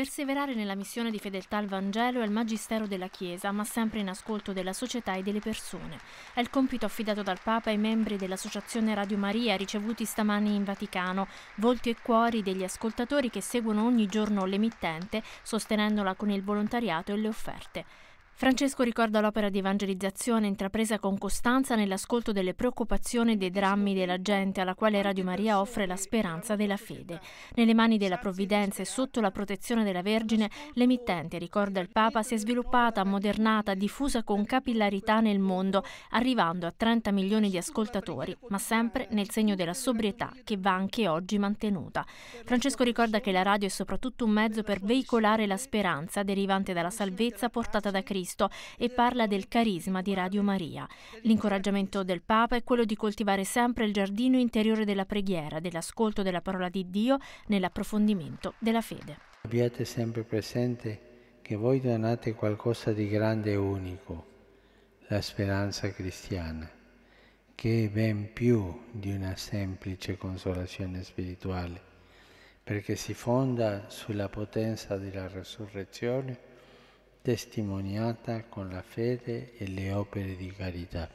Perseverare nella missione di fedeltà al Vangelo e al Magistero della Chiesa, ma sempre in ascolto della società e delle persone. È il compito affidato dal Papa ai membri dell'Associazione Radio Maria ricevuti stamani in Vaticano, volti e cuori degli ascoltatori che seguono ogni giorno l'emittente, sostenendola con il volontariato e le offerte. Francesco ricorda l'opera di evangelizzazione intrapresa con costanza nell'ascolto delle preoccupazioni e dei drammi della gente alla quale Radio Maria offre la speranza della fede. Nelle mani della provvidenza e sotto la protezione della Vergine, l'emittente, ricorda il Papa, si è sviluppata, modernata, diffusa con capillarità nel mondo, arrivando a 30 milioni di ascoltatori, ma sempre nel segno della sobrietà che va anche oggi mantenuta. Francesco ricorda che la radio è soprattutto un mezzo per veicolare la speranza derivante dalla salvezza portata da Cristo Cristo e parla del carisma di Radio Maria. L'incoraggiamento del Papa è quello di coltivare sempre il giardino interiore della preghiera, dell'ascolto della parola di Dio, nell'approfondimento della fede. Abbiate sempre presente che voi donate qualcosa di grande e unico, la speranza cristiana, che è ben più di una semplice consolazione spirituale, perché si fonda sulla potenza della resurrezione testimoniata con la fede e le opere di carità.